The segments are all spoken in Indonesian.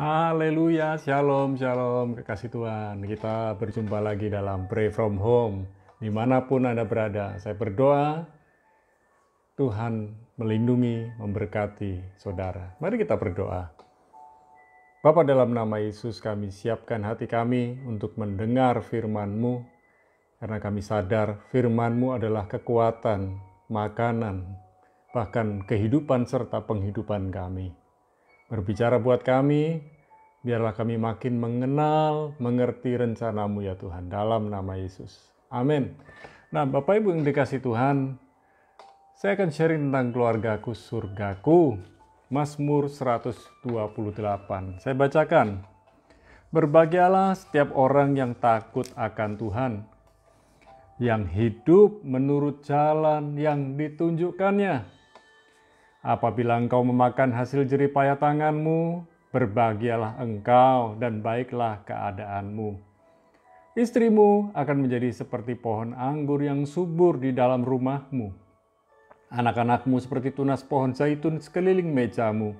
Haleluya, shalom, shalom, kekasih Tuhan. Kita berjumpa lagi dalam Pray From Home. Dimanapun Anda berada, saya berdoa Tuhan melindungi, memberkati saudara. Mari kita berdoa. Bapa dalam nama Yesus kami siapkan hati kami untuk mendengar firman-Mu. Karena kami sadar firman-Mu adalah kekuatan, makanan, bahkan kehidupan serta penghidupan kami. Berbicara buat kami, biarlah kami makin mengenal, mengerti rencanamu ya Tuhan, dalam nama Yesus. Amin. Nah, Bapak Ibu yang dikasih Tuhan, saya akan sharing tentang keluargaku, surgaku. Mazmur 128. Saya bacakan. Berbahagialah setiap orang yang takut akan Tuhan, yang hidup menurut jalan yang ditunjukkannya. Apabila engkau memakan hasil jeripaya tanganmu, berbahagialah engkau dan baiklah keadaanmu. Istrimu akan menjadi seperti pohon anggur yang subur di dalam rumahmu. Anak-anakmu seperti tunas pohon zaitun sekeliling mejamu.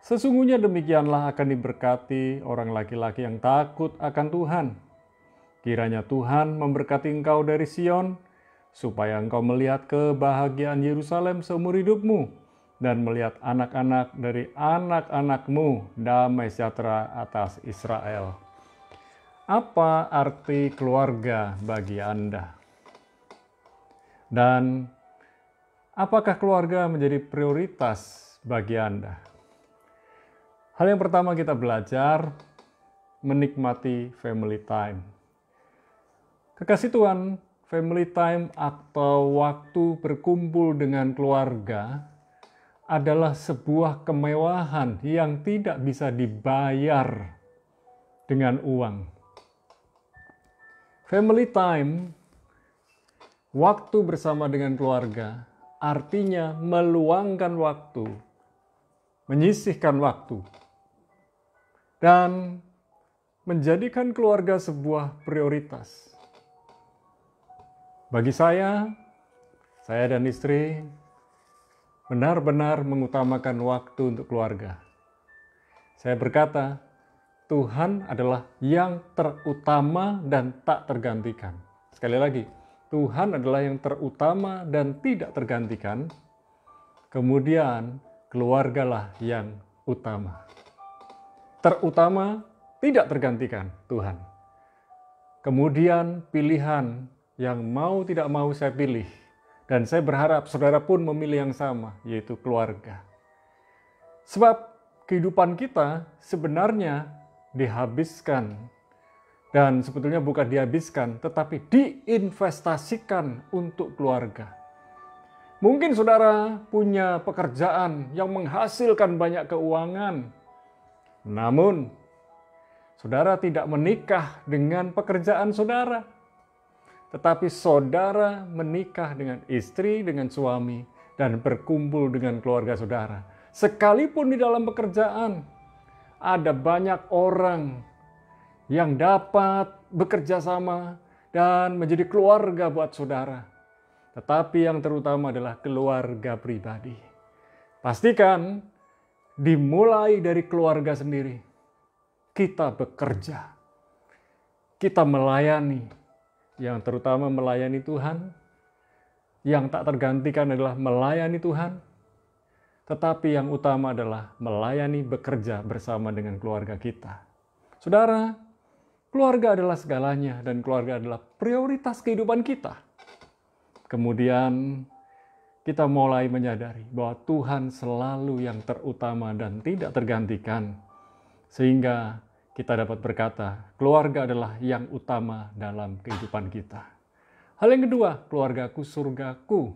Sesungguhnya demikianlah akan diberkati orang laki-laki yang takut akan Tuhan. Kiranya Tuhan memberkati engkau dari Sion, supaya engkau melihat kebahagiaan Yerusalem seumur hidupmu dan melihat anak-anak dari anak-anakmu damai sejahtera atas Israel. Apa arti keluarga bagi Anda? Dan apakah keluarga menjadi prioritas bagi Anda? Hal yang pertama kita belajar menikmati family time. Kekasih Tuhan, family time atau waktu berkumpul dengan keluarga adalah sebuah kemewahan yang tidak bisa dibayar dengan uang. Family time, waktu bersama dengan keluarga, artinya meluangkan waktu, menyisihkan waktu, dan menjadikan keluarga sebuah prioritas bagi saya, saya dan istri benar-benar mengutamakan waktu untuk keluarga. Saya berkata, Tuhan adalah yang terutama dan tak tergantikan. Sekali lagi, Tuhan adalah yang terutama dan tidak tergantikan. Kemudian, keluargalah yang utama. Terutama, tidak tergantikan Tuhan. Kemudian, pilihan yang mau tidak mau saya pilih. Dan saya berharap saudara pun memilih yang sama, yaitu keluarga. Sebab kehidupan kita sebenarnya dihabiskan. Dan sebetulnya bukan dihabiskan, tetapi diinvestasikan untuk keluarga. Mungkin saudara punya pekerjaan yang menghasilkan banyak keuangan. Namun, saudara tidak menikah dengan pekerjaan saudara tetapi saudara menikah dengan istri, dengan suami, dan berkumpul dengan keluarga saudara. Sekalipun di dalam pekerjaan, ada banyak orang yang dapat bekerja sama dan menjadi keluarga buat saudara. Tetapi yang terutama adalah keluarga pribadi. Pastikan dimulai dari keluarga sendiri. Kita bekerja, kita melayani, yang terutama melayani Tuhan, yang tak tergantikan adalah melayani Tuhan, tetapi yang utama adalah melayani bekerja bersama dengan keluarga kita. Saudara, keluarga adalah segalanya dan keluarga adalah prioritas kehidupan kita. Kemudian kita mulai menyadari bahwa Tuhan selalu yang terutama dan tidak tergantikan. Sehingga kita dapat berkata, keluarga adalah yang utama dalam kehidupan kita. Hal yang kedua, keluargaku surgaku.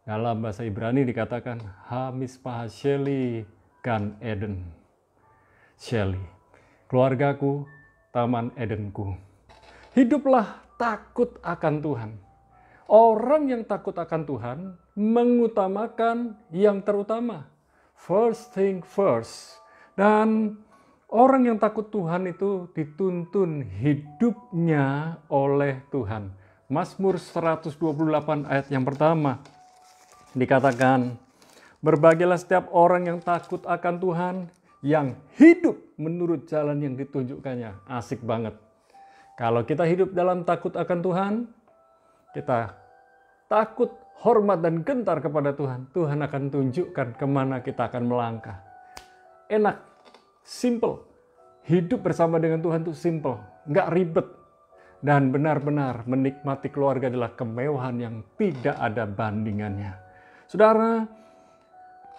Dalam bahasa Ibrani dikatakan Hamis Shelly kan Eden. Shelly, keluargaku, taman Edenku. Hiduplah takut akan Tuhan. Orang yang takut akan Tuhan mengutamakan yang terutama. First thing first. Dan Orang yang takut Tuhan itu dituntun hidupnya oleh Tuhan. Mazmur 128 ayat yang pertama dikatakan, Berbagilah setiap orang yang takut akan Tuhan, yang hidup menurut jalan yang ditunjukkannya. Asik banget. Kalau kita hidup dalam takut akan Tuhan, kita takut, hormat, dan gentar kepada Tuhan. Tuhan akan tunjukkan kemana kita akan melangkah. Enak Simple. Hidup bersama dengan Tuhan itu simple. Nggak ribet. Dan benar-benar menikmati keluarga adalah kemewahan yang tidak ada bandingannya. Saudara,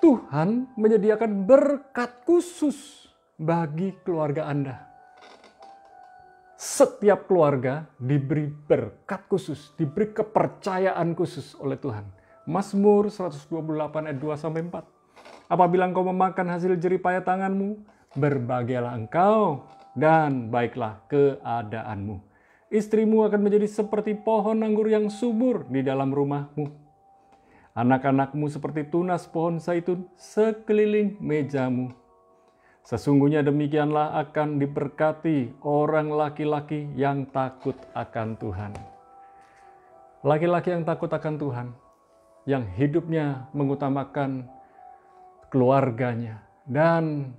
Tuhan menyediakan berkat khusus bagi keluarga Anda. Setiap keluarga diberi berkat khusus, diberi kepercayaan khusus oleh Tuhan. Mazmur 128 ayat 2 sampai 4. Apabila engkau memakan hasil jeripaya tanganmu, Berbahagialah engkau dan baiklah keadaanmu. Istrimu akan menjadi seperti pohon anggur yang subur di dalam rumahmu. Anak-anakmu seperti tunas pohon zaitun sekeliling mejamu. Sesungguhnya demikianlah akan diberkati orang laki-laki yang takut akan Tuhan. Laki-laki yang takut akan Tuhan, yang hidupnya mengutamakan keluarganya dan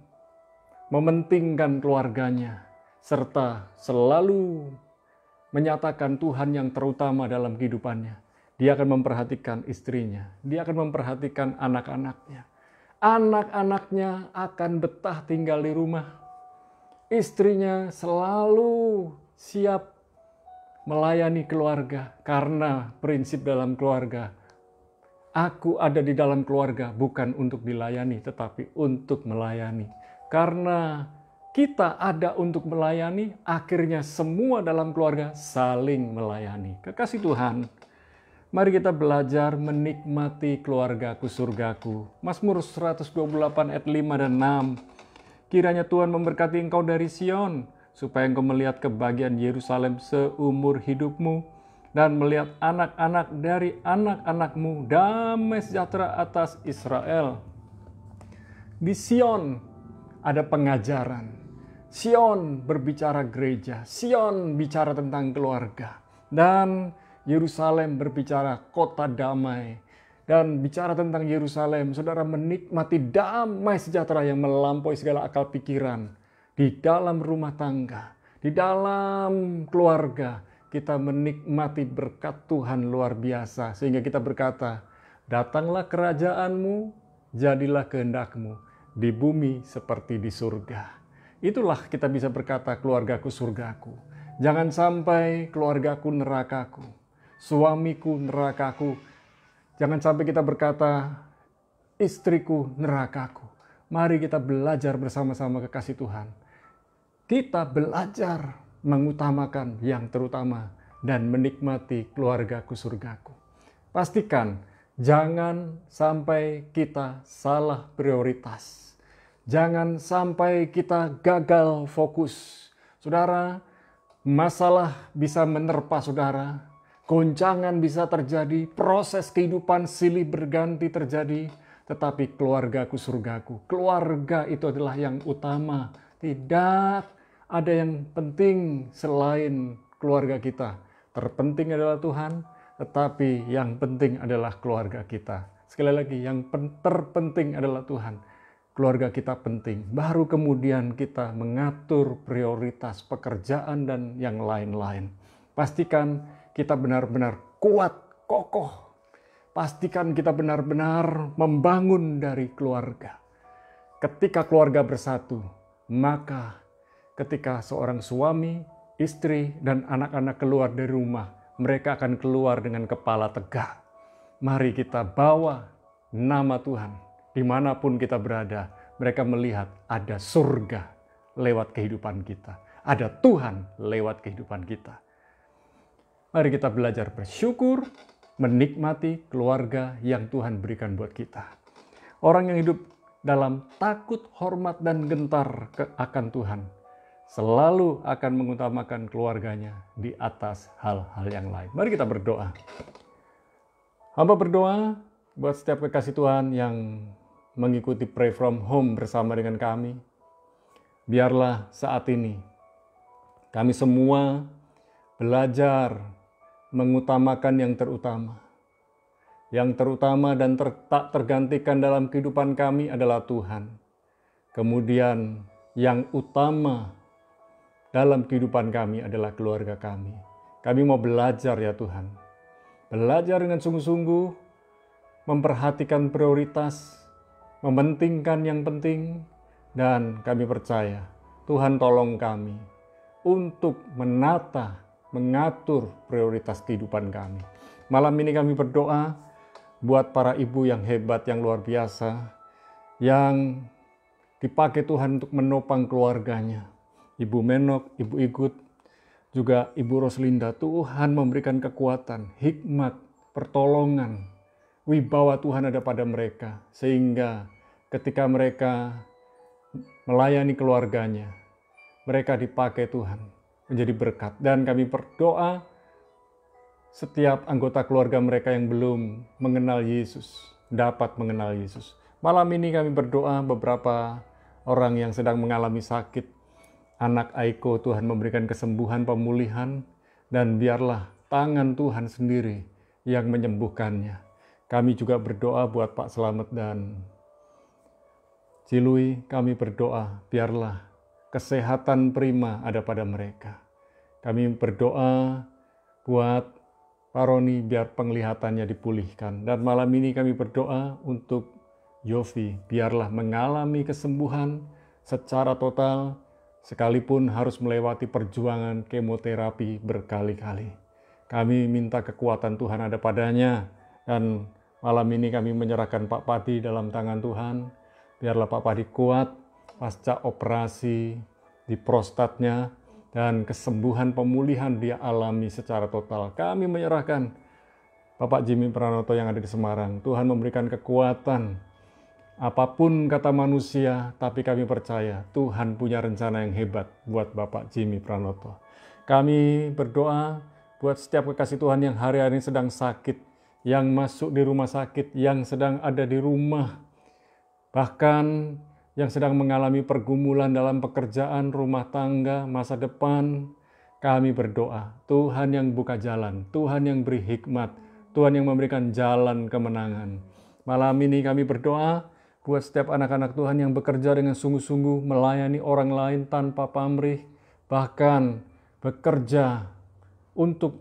mementingkan keluarganya, serta selalu menyatakan Tuhan yang terutama dalam kehidupannya. Dia akan memperhatikan istrinya, dia akan memperhatikan anak-anaknya. Anak-anaknya akan betah tinggal di rumah. Istrinya selalu siap melayani keluarga karena prinsip dalam keluarga. Aku ada di dalam keluarga bukan untuk dilayani tetapi untuk melayani. Karena kita ada untuk melayani, akhirnya semua dalam keluarga saling melayani. Kekasih Tuhan, mari kita belajar menikmati keluargaku surgaku. Mazmur 128 ayat 5 dan 6. Kiranya Tuhan memberkati engkau dari Sion, supaya engkau melihat kebahagiaan Yerusalem seumur hidupmu, dan melihat anak-anak dari anak-anakmu damai sejahtera atas Israel. Di Sion, ada pengajaran. Sion berbicara gereja, Sion bicara tentang keluarga, dan Yerusalem berbicara kota damai. Dan bicara tentang Yerusalem, saudara menikmati damai sejahtera yang melampaui segala akal pikiran di dalam rumah tangga, di dalam keluarga. Kita menikmati berkat Tuhan luar biasa, sehingga kita berkata, "Datanglah kerajaanmu, jadilah kehendakmu." di bumi seperti di surga. Itulah kita bisa berkata keluargaku surgaku. Jangan sampai keluargaku nerakaku, suamiku nerakaku. Jangan sampai kita berkata istriku nerakaku. Mari kita belajar bersama-sama kekasih Tuhan. Kita belajar mengutamakan yang terutama dan menikmati keluargaku surgaku. Pastikan Jangan sampai kita salah prioritas. Jangan sampai kita gagal fokus. Saudara, masalah bisa menerpa saudara. Goncangan bisa terjadi, proses kehidupan silih berganti terjadi. Tetapi keluargaku surgaku, keluarga itu adalah yang utama. Tidak ada yang penting selain keluarga kita. Terpenting adalah Tuhan, tetapi yang penting adalah keluarga kita. Sekali lagi, yang terpenting adalah Tuhan. Keluarga kita penting, baru kemudian kita mengatur prioritas pekerjaan dan yang lain-lain. Pastikan kita benar-benar kuat, kokoh. Pastikan kita benar-benar membangun dari keluarga. Ketika keluarga bersatu, maka ketika seorang suami, istri, dan anak-anak keluar dari rumah, mereka akan keluar dengan kepala tegak. Mari kita bawa nama Tuhan dimanapun kita berada. Mereka melihat ada surga lewat kehidupan kita, ada Tuhan lewat kehidupan kita. Mari kita belajar bersyukur, menikmati keluarga yang Tuhan berikan buat kita. Orang yang hidup dalam takut, hormat, dan gentar akan Tuhan selalu akan mengutamakan keluarganya di atas hal-hal yang lain. Mari kita berdoa. Hamba berdoa buat setiap kekasih Tuhan yang mengikuti Pray From Home bersama dengan kami. Biarlah saat ini kami semua belajar mengutamakan yang terutama. Yang terutama dan ter, tak tergantikan dalam kehidupan kami adalah Tuhan. Kemudian yang utama dalam kehidupan kami adalah keluarga kami. Kami mau belajar ya Tuhan. Belajar dengan sungguh-sungguh, memperhatikan prioritas, mementingkan yang penting, dan kami percaya Tuhan tolong kami untuk menata, mengatur prioritas kehidupan kami. Malam ini kami berdoa buat para ibu yang hebat, yang luar biasa, yang dipakai Tuhan untuk menopang keluarganya, Ibu Menok, Ibu Ikut, juga Ibu Roslinda. Tuhan memberikan kekuatan, hikmat, pertolongan, wibawa Tuhan ada pada mereka. Sehingga ketika mereka melayani keluarganya, mereka dipakai Tuhan menjadi berkat. Dan kami berdoa setiap anggota keluarga mereka yang belum mengenal Yesus dapat mengenal Yesus. Malam ini kami berdoa beberapa orang yang sedang mengalami sakit anak Aiko Tuhan memberikan kesembuhan, pemulihan, dan biarlah tangan Tuhan sendiri yang menyembuhkannya. Kami juga berdoa buat Pak Selamat dan Cilui, kami berdoa biarlah kesehatan prima ada pada mereka. Kami berdoa buat Pak Roni biar penglihatannya dipulihkan. Dan malam ini kami berdoa untuk Yofi, biarlah mengalami kesembuhan secara total Sekalipun harus melewati perjuangan kemoterapi berkali-kali. Kami minta kekuatan Tuhan ada padanya dan malam ini kami menyerahkan Pak Padi dalam tangan Tuhan. Biarlah Pak Padi kuat pasca operasi di prostatnya dan kesembuhan pemulihan dia alami secara total. Kami menyerahkan Bapak Jimmy Pranoto yang ada di Semarang. Tuhan memberikan kekuatan Apapun kata manusia, tapi kami percaya Tuhan punya rencana yang hebat buat Bapak Jimmy Pranoto. Kami berdoa buat setiap kekasih Tuhan yang hari-hari ini sedang sakit, yang masuk di rumah sakit, yang sedang ada di rumah, bahkan yang sedang mengalami pergumulan dalam pekerjaan, rumah tangga, masa depan. Kami berdoa, Tuhan yang buka jalan, Tuhan yang beri hikmat, Tuhan yang memberikan jalan kemenangan. Malam ini kami berdoa, Buat setiap anak-anak Tuhan yang bekerja dengan sungguh-sungguh melayani orang lain tanpa pamrih, bahkan bekerja untuk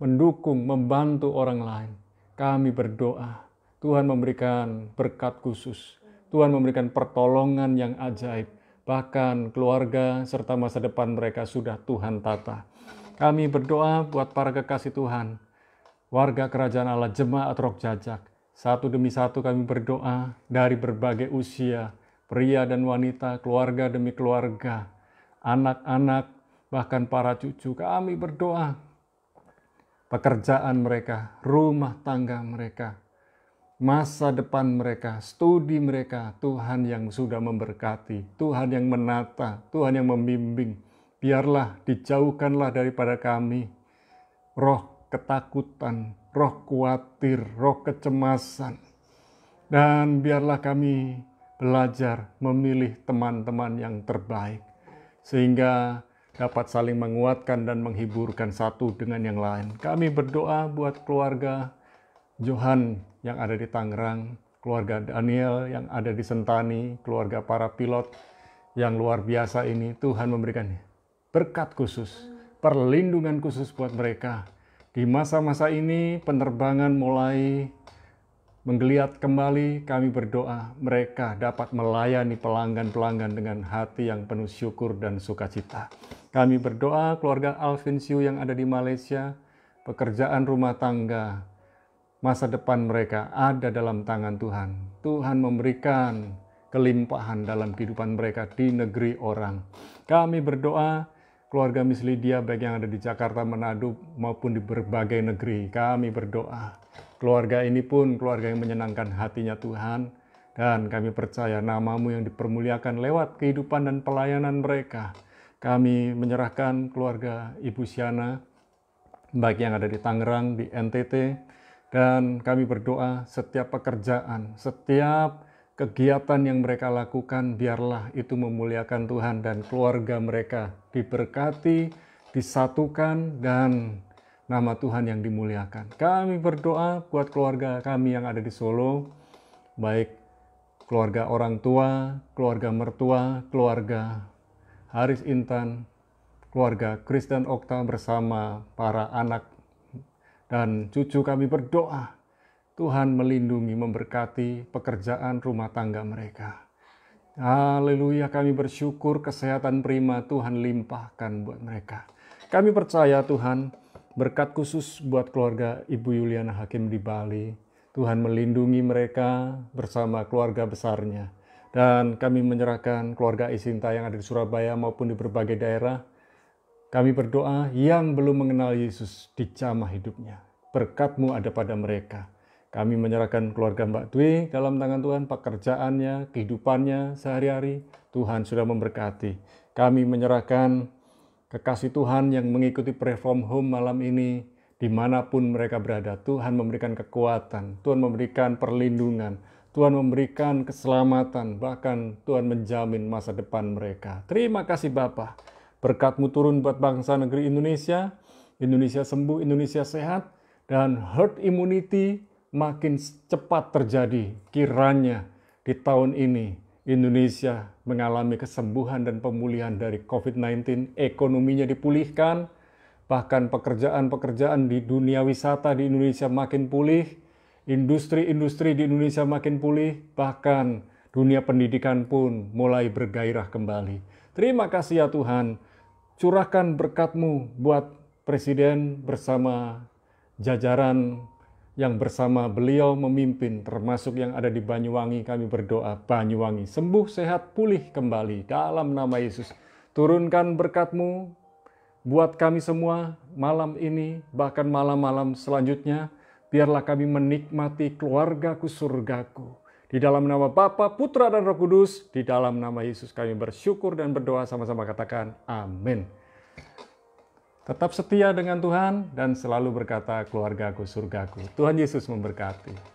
mendukung, membantu orang lain. Kami berdoa, Tuhan memberikan berkat khusus. Tuhan memberikan pertolongan yang ajaib. Bahkan keluarga serta masa depan mereka sudah Tuhan tata. Kami berdoa buat para kekasih Tuhan, warga kerajaan Allah, jemaat Rok Jajak, satu demi satu kami berdoa dari berbagai usia, pria dan wanita, keluarga demi keluarga, anak-anak, bahkan para cucu. Kami berdoa pekerjaan mereka, rumah tangga mereka, masa depan mereka, studi mereka, Tuhan yang sudah memberkati, Tuhan yang menata, Tuhan yang membimbing. Biarlah dijauhkanlah daripada kami roh ketakutan, roh khawatir, roh kecemasan. Dan biarlah kami belajar memilih teman-teman yang terbaik, sehingga dapat saling menguatkan dan menghiburkan satu dengan yang lain. Kami berdoa buat keluarga Johan yang ada di Tangerang, keluarga Daniel yang ada di Sentani, keluarga para pilot yang luar biasa ini. Tuhan memberikan berkat khusus, perlindungan khusus buat mereka di masa-masa ini penerbangan mulai menggeliat kembali, kami berdoa mereka dapat melayani pelanggan-pelanggan dengan hati yang penuh syukur dan sukacita. Kami berdoa keluarga Alvin Siu yang ada di Malaysia, pekerjaan rumah tangga, masa depan mereka ada dalam tangan Tuhan. Tuhan memberikan kelimpahan dalam kehidupan mereka di negeri orang. Kami berdoa keluarga Miss Lydia, baik yang ada di Jakarta, Manado maupun di berbagai negeri. Kami berdoa keluarga ini pun keluarga yang menyenangkan hatinya Tuhan dan kami percaya namamu yang dipermuliakan lewat kehidupan dan pelayanan mereka. Kami menyerahkan keluarga Ibu Siana baik yang ada di Tangerang, di NTT dan kami berdoa setiap pekerjaan, setiap kegiatan yang mereka lakukan, biarlah itu memuliakan Tuhan dan keluarga mereka diberkati, disatukan, dan nama Tuhan yang dimuliakan. Kami berdoa buat keluarga kami yang ada di Solo, baik keluarga orang tua, keluarga mertua, keluarga Haris Intan, keluarga Kristen Okta bersama para anak dan cucu kami berdoa Tuhan melindungi, memberkati pekerjaan rumah tangga mereka. Haleluya, kami bersyukur kesehatan prima Tuhan limpahkan buat mereka. Kami percaya Tuhan berkat khusus buat keluarga Ibu Yuliana Hakim di Bali. Tuhan melindungi mereka bersama keluarga besarnya. Dan kami menyerahkan keluarga Isinta yang ada di Surabaya maupun di berbagai daerah. Kami berdoa yang belum mengenal Yesus di camah hidupnya. Berkatmu ada pada mereka kami menyerahkan keluarga Mbak Dwi dalam tangan Tuhan, pekerjaannya, kehidupannya sehari-hari. Tuhan sudah memberkati. Kami menyerahkan kekasih Tuhan yang mengikuti perform home malam ini, dimanapun mereka berada. Tuhan memberikan kekuatan, Tuhan memberikan perlindungan, Tuhan memberikan keselamatan, bahkan Tuhan menjamin masa depan mereka. Terima kasih Bapak. Berkatmu turun buat bangsa negeri Indonesia, Indonesia sembuh, Indonesia sehat, dan herd immunity makin cepat terjadi kiranya di tahun ini Indonesia mengalami kesembuhan dan pemulihan dari COVID-19, ekonominya dipulihkan, bahkan pekerjaan-pekerjaan di dunia wisata di Indonesia makin pulih, industri-industri di Indonesia makin pulih, bahkan dunia pendidikan pun mulai bergairah kembali. Terima kasih ya Tuhan, curahkan berkatMu buat Presiden bersama jajaran yang bersama beliau memimpin termasuk yang ada di Banyuwangi kami berdoa Banyuwangi sembuh sehat pulih kembali dalam nama Yesus turunkan berkatmu buat kami semua malam ini bahkan malam-malam selanjutnya biarlah kami menikmati keluargaku surgaku di dalam nama Bapa Putra dan Roh Kudus di dalam nama Yesus kami bersyukur dan berdoa sama-sama katakan amin Tetap setia dengan Tuhan dan selalu berkata, keluargaku, surgaku. Tuhan Yesus memberkati.